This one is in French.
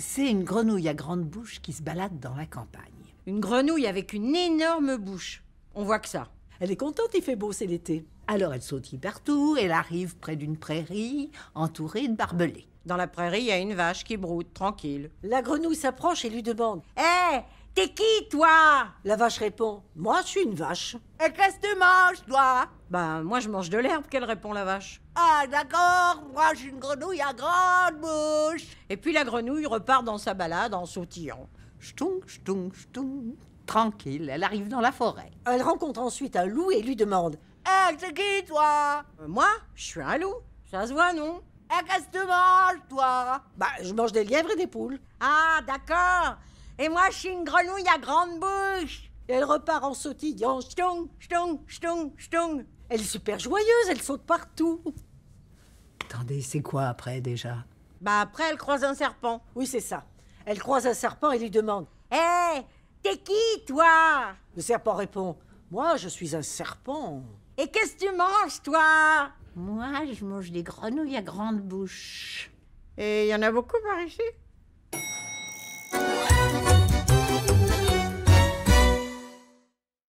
C'est une grenouille à grande bouche qui se balade dans la campagne. Une grenouille avec une énorme bouche. On voit que ça. Elle est contente, il fait beau, c'est l'été. Alors elle sautille partout, elle arrive près d'une prairie entourée de barbelés. Dans la prairie, il y a une vache qui broute, tranquille. La grenouille s'approche et lui demande Hé, t'es qui, toi La vache répond Moi, je suis une vache. Et qu'est-ce que tu manges, toi Ben, moi, je mange de l'herbe, qu'elle répond la vache. Ah, d'accord, moi, je suis une grenouille à grande bouche. Et puis la grenouille repart dans sa balade en sautillant. stung, stung. Tranquille, elle arrive dans la forêt. Elle rencontre ensuite un loup et lui demande Hé, euh, c'est qui toi euh, Moi Je suis un loup. Ça se voit, non Hé, qu'est-ce que tu manges, toi Bah, je mange des lièvres et des poules. Ah, d'accord. Et moi, je suis une grenouille à grande bouche. Et elle repart en sautillant oh, Ch'tong, stong stong stong Elle est super joyeuse, elle saute partout. Attendez, c'est quoi après déjà Bah, après, elle croise un serpent. Oui, c'est ça. Elle croise un serpent et lui demande Hé, eh, c'est qui, toi Le serpent répond Moi, je suis un serpent. Et qu'est-ce que tu manges, toi Moi, je mange des grenouilles à grande bouche. Et il y en a beaucoup par ici